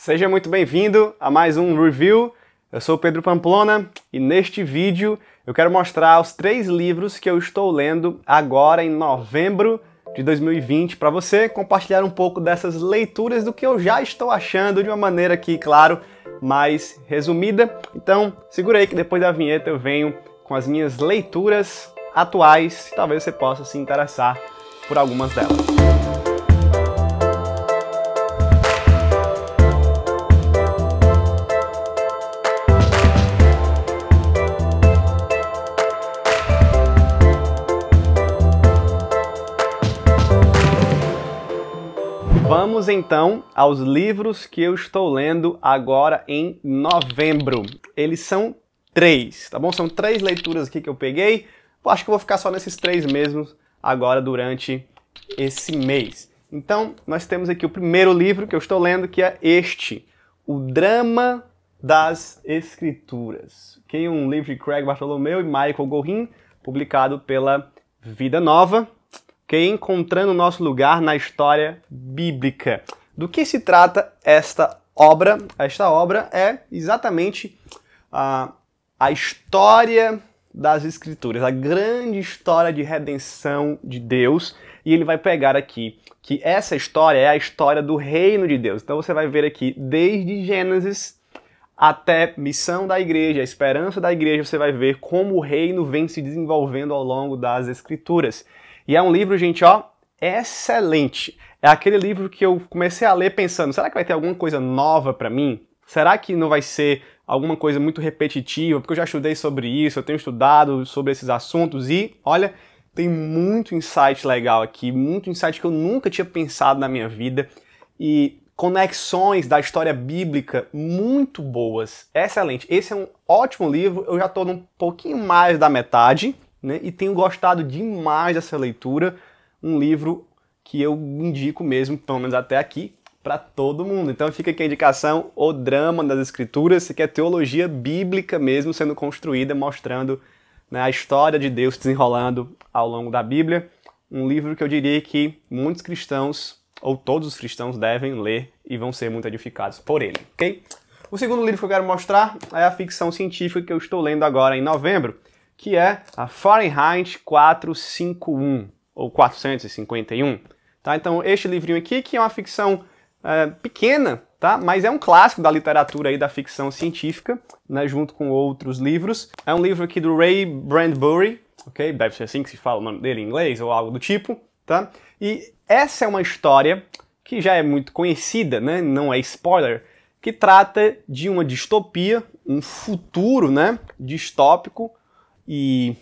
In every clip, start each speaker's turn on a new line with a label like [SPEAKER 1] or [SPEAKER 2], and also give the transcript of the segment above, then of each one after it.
[SPEAKER 1] Seja muito bem-vindo a mais um review. Eu sou Pedro Pamplona e neste vídeo eu quero mostrar os três livros que eu estou lendo agora em novembro de 2020 para você compartilhar um pouco dessas leituras do que eu já estou achando de uma maneira aqui, claro, mais resumida. Então, segura aí que depois da vinheta eu venho com as minhas leituras atuais, talvez você possa se interessar por algumas delas. Vamos então aos livros que eu estou lendo agora em novembro. Eles são três, tá bom? São três leituras aqui que eu peguei. Eu acho que eu vou ficar só nesses três mesmos agora durante esse mês. Então, nós temos aqui o primeiro livro que eu estou lendo, que é este, O Drama das Escrituras, que é um livro de Craig Bartolomeu e Michael Gorin, publicado pela Vida Nova que é encontrando nosso lugar na história bíblica. Do que se trata esta obra? Esta obra é exatamente a, a história das Escrituras, a grande história de redenção de Deus. E ele vai pegar aqui que essa história é a história do reino de Deus. Então você vai ver aqui desde Gênesis até missão da igreja, a esperança da igreja, você vai ver como o reino vem se desenvolvendo ao longo das Escrituras. E é um livro, gente, ó, excelente. É aquele livro que eu comecei a ler pensando, será que vai ter alguma coisa nova para mim? Será que não vai ser alguma coisa muito repetitiva? Porque eu já estudei sobre isso, eu tenho estudado sobre esses assuntos e, olha, tem muito insight legal aqui, muito insight que eu nunca tinha pensado na minha vida e conexões da história bíblica muito boas. Excelente. Esse é um ótimo livro. Eu já estou num pouquinho mais da metade, né? E tenho gostado demais dessa leitura, um livro que eu indico mesmo, pelo menos até aqui, para todo mundo. Então fica aqui a indicação, O Drama das Escrituras, que é teologia bíblica mesmo sendo construída, mostrando né, a história de Deus desenrolando ao longo da Bíblia. Um livro que eu diria que muitos cristãos, ou todos os cristãos, devem ler e vão ser muito edificados por ele, ok? O segundo livro que eu quero mostrar é a ficção científica que eu estou lendo agora em novembro, que é a Fahrenheit 451 ou 451. Tá? Então, este livrinho aqui, que é uma ficção é, pequena, tá? mas é um clássico da literatura aí da ficção científica, né? junto com outros livros. É um livro aqui do Ray Bradbury, ok? Deve ser assim que se fala o nome dele em inglês ou algo do tipo. Tá? E essa é uma história que já é muito conhecida, né? não é spoiler, que trata de uma distopia, um futuro né? distópico, e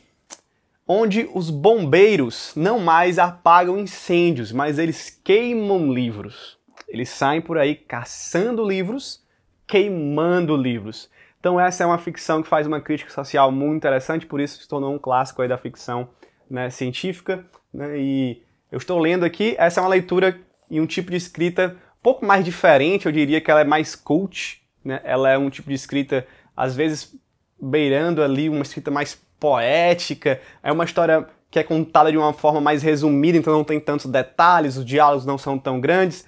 [SPEAKER 1] onde os bombeiros não mais apagam incêndios, mas eles queimam livros. Eles saem por aí caçando livros, queimando livros. Então essa é uma ficção que faz uma crítica social muito interessante, por isso se tornou um clássico aí da ficção né, científica. Né, e eu estou lendo aqui, essa é uma leitura e um tipo de escrita um pouco mais diferente, eu diria que ela é mais cult, né, ela é um tipo de escrita, às vezes, beirando ali uma escrita mais poética, é uma história que é contada de uma forma mais resumida, então não tem tantos detalhes, os diálogos não são tão grandes.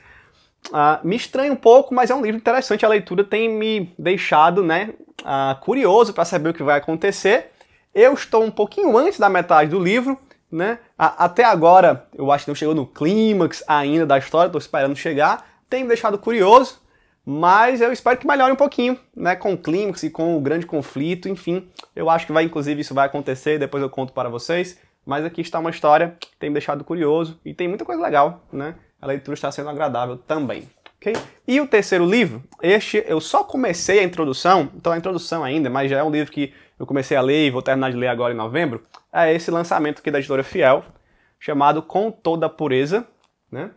[SPEAKER 1] Uh, me estranha um pouco, mas é um livro interessante. A leitura tem me deixado né, uh, curioso para saber o que vai acontecer. Eu estou um pouquinho antes da metade do livro, né? até agora eu acho que não chegou no clímax ainda da história, estou esperando chegar. Tem me deixado curioso, mas eu espero que melhore um pouquinho, né? Com o clímax e com o grande conflito, enfim. Eu acho que vai, inclusive, isso vai acontecer, depois eu conto para vocês. Mas aqui está uma história que tem me deixado curioso e tem muita coisa legal, né? A leitura está sendo agradável também. ok? E o terceiro livro, este eu só comecei a introdução, então a introdução ainda, mas já é um livro que eu comecei a ler e vou terminar de ler agora em novembro, é esse lançamento aqui da editora Fiel, chamado Com Toda a Pureza, né?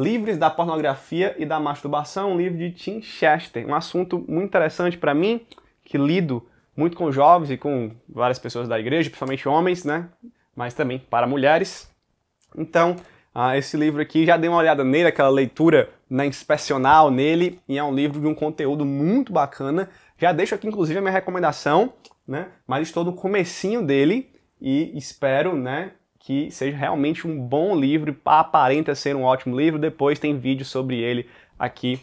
[SPEAKER 1] Livres da Pornografia e da Masturbação, um livro de Tim Chester. Um assunto muito interessante para mim, que lido muito com jovens e com várias pessoas da igreja, principalmente homens, né? Mas também para mulheres. Então, ah, esse livro aqui, já dei uma olhada nele, aquela leitura na né, inspecional nele, e é um livro de um conteúdo muito bacana. Já deixo aqui, inclusive, a minha recomendação, né? Mas estou no comecinho dele e espero, né, que seja realmente um bom livro, aparenta ser um ótimo livro, depois tem vídeo sobre ele aqui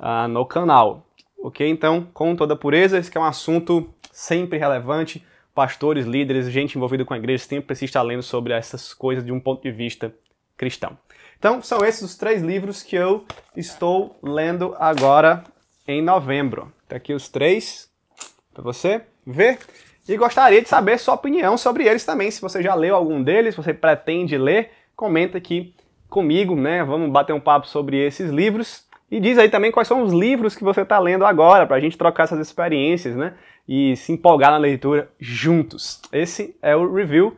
[SPEAKER 1] uh, no canal. Ok? Então, com toda pureza, esse é um assunto sempre relevante. Pastores, líderes, gente envolvida com a igreja sempre precisa estar lendo sobre essas coisas de um ponto de vista cristão. Então, são esses os três livros que eu estou lendo agora em novembro. Tá aqui os três para você ver. E gostaria de saber sua opinião sobre eles também. Se você já leu algum deles, se você pretende ler, comenta aqui comigo, né? Vamos bater um papo sobre esses livros. E diz aí também quais são os livros que você está lendo agora, para a gente trocar essas experiências, né? E se empolgar na leitura juntos. Esse é o review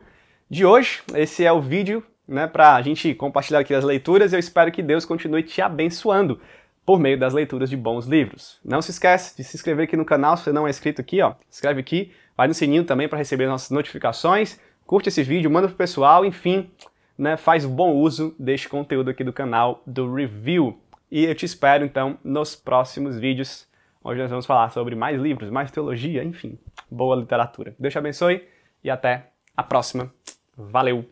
[SPEAKER 1] de hoje, esse é o vídeo, né? Para a gente compartilhar aqui as leituras. Eu espero que Deus continue te abençoando por meio das leituras de bons livros. Não se esquece de se inscrever aqui no canal se você não é inscrito aqui, ó. inscreve aqui, vai no sininho também para receber nossas notificações, curte esse vídeo, manda pro pessoal, enfim, né, faz bom uso deste conteúdo aqui do canal do Review. E eu te espero então nos próximos vídeos, onde nós vamos falar sobre mais livros, mais teologia, enfim, boa literatura. Deus te abençoe e até a próxima. Valeu!